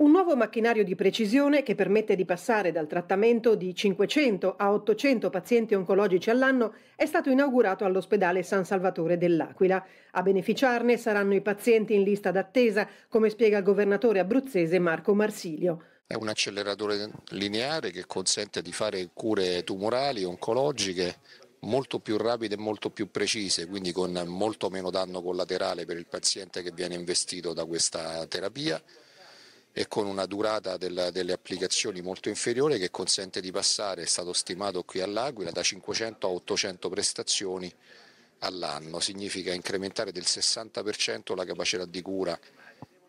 Un nuovo macchinario di precisione che permette di passare dal trattamento di 500 a 800 pazienti oncologici all'anno è stato inaugurato all'ospedale San Salvatore dell'Aquila. A beneficiarne saranno i pazienti in lista d'attesa, come spiega il governatore abruzzese Marco Marsilio. È un acceleratore lineare che consente di fare cure tumorali, oncologiche, molto più rapide e molto più precise, quindi con molto meno danno collaterale per il paziente che viene investito da questa terapia e con una durata della, delle applicazioni molto inferiore che consente di passare, è stato stimato qui all'Aquila, da 500 a 800 prestazioni all'anno, significa incrementare del 60% la capacità di cura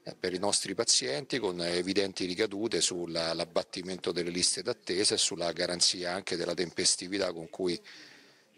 eh, per i nostri pazienti con evidenti ricadute sull'abbattimento delle liste d'attesa e sulla garanzia anche della tempestività con cui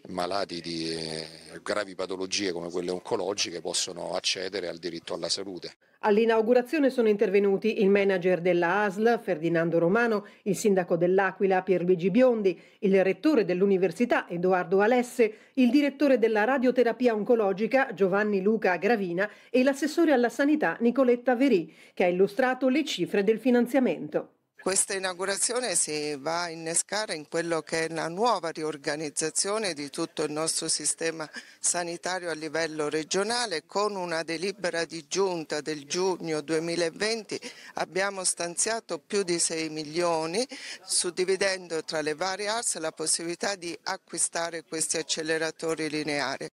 malati di eh, gravi patologie come quelle oncologiche possono accedere al diritto alla salute. All'inaugurazione sono intervenuti il manager della ASL, Ferdinando Romano, il sindaco dell'Aquila, Pierluigi Biondi, il rettore dell'università, Edoardo Alesse, il direttore della radioterapia oncologica, Giovanni Luca Gravina, e l'assessore alla sanità, Nicoletta Verì, che ha illustrato le cifre del finanziamento. Questa inaugurazione si va a innescare in quello che è la nuova riorganizzazione di tutto il nostro sistema sanitario a livello regionale. Con una delibera di giunta del giugno 2020 abbiamo stanziato più di 6 milioni, suddividendo tra le varie arse la possibilità di acquistare questi acceleratori lineari.